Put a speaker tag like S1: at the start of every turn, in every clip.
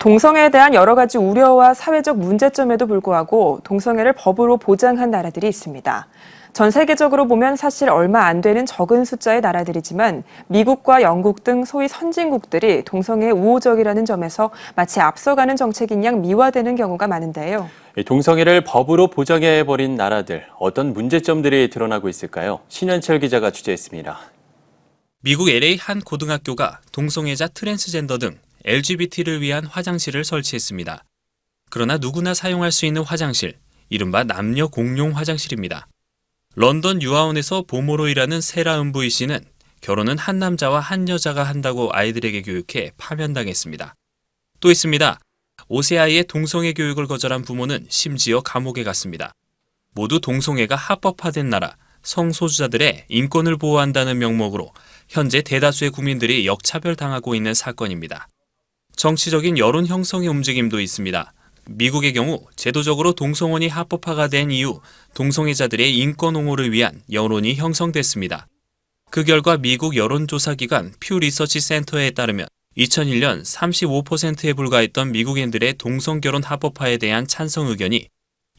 S1: 동성애에 대한 여러 가지 우려와 사회적 문제점에도 불구하고 동성애를 법으로 보장한 나라들이 있습니다. 전 세계적으로 보면 사실 얼마 안 되는 적은 숫자의 나라들이지만 미국과 영국 등 소위 선진국들이 동성애에 우호적이라는 점에서 마치 앞서가는 정책인 양 미화되는 경우가 많은데요.
S2: 동성애를 법으로 보장해버린 나라들, 어떤 문제점들이 드러나고 있을까요? 신현철 기자가 취재했습니다. 미국 LA 한 고등학교가 동성애자 트랜스젠더 등 LGBT를 위한 화장실을 설치했습니다. 그러나 누구나 사용할 수 있는 화장실, 이른바 남녀 공용 화장실입니다. 런던 유아원에서 보모로 일하는 세라 은부이 씨는 결혼은 한 남자와 한 여자가 한다고 아이들에게 교육해 파면당했습니다. 또 있습니다. 5세 아이의 동성애 교육을 거절한 부모는 심지어 감옥에 갔습니다. 모두 동성애가 합법화된 나라, 성소수자들의 인권을 보호한다는 명목으로 현재 대다수의 국민들이 역차별당하고 있는 사건입니다. 정치적인 여론 형성의 움직임도 있습니다. 미국의 경우 제도적으로 동성혼이 합법화가 된 이후 동성애자들의 인권 옹호를 위한 여론이 형성됐습니다. 그 결과 미국 여론조사기관 퓨 리서치 센터에 따르면 2001년 35%에 불과했던 미국인들의 동성결혼 합법화에 대한 찬성 의견이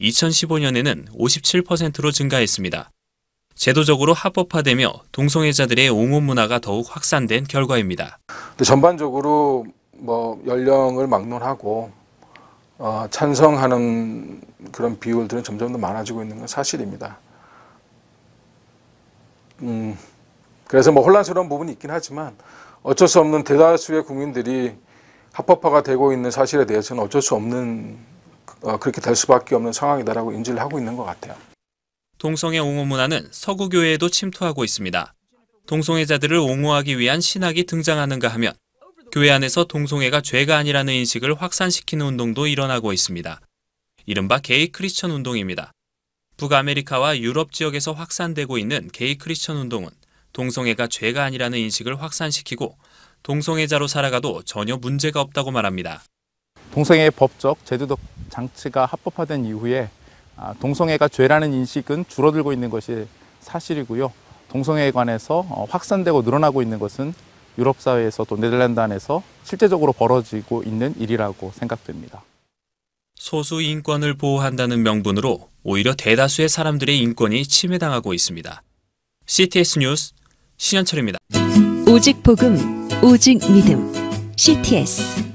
S2: 2015년에는 57%로 증가했습니다. 제도적으로 합법화되며 동성애자들의 옹호 문화가 더욱 확산된 결과입니다.
S3: 전반적으로 뭐 연령을 막론하고 어, 찬성하는 그런 비율들은 점점 더 많아지고 있는 건 사실입니다. 음, 그래서 뭐 혼란스러운 부분이 있긴 하지만 어쩔 수 없는 대다수의 국민들이 합법화가 되고 있는 사실에 대해서는 어쩔 수 없는 어, 그렇게 될 수밖에 없는 상황이다라고 인지를 하고 있는 것 같아요.
S2: 동성애 옹호 문화는 서구 교회에도 침투하고 있습니다. 동성애자들을 옹호하기 위한 신학이 등장하는가 하면 교회 안에서 동성애가 죄가 아니라는 인식을 확산시키는 운동도 일어나고 있습니다. 이른바 게이 크리스천 운동입니다. 북아메리카와 유럽 지역에서 확산되고 있는 게이 크리스천 운동은 동성애가 죄가 아니라는 인식을 확산시키고 동성애자로 살아가도 전혀 문제가 없다고 말합니다.
S4: 동성애의 법적, 제도적 장치가 합법화된 이후에 아, 동성애가 죄라는 인식은 줄어들고 있는 것이 사실이고요. 동성애에 관해서 어, 확산되고 늘어나고 있는 것은 유럽 사회에서도 네덜란드 안에서 실제적으로 벌어지고 있는 일이라고 생각됩니다.
S2: 소수 인권을 보호한다는 명분으로 오히려 대다수의 사람들의 인권이 침해당하고 있습니다. CTS 뉴스 신현철입니다.
S3: 오직 복음, 오직 믿음. CTS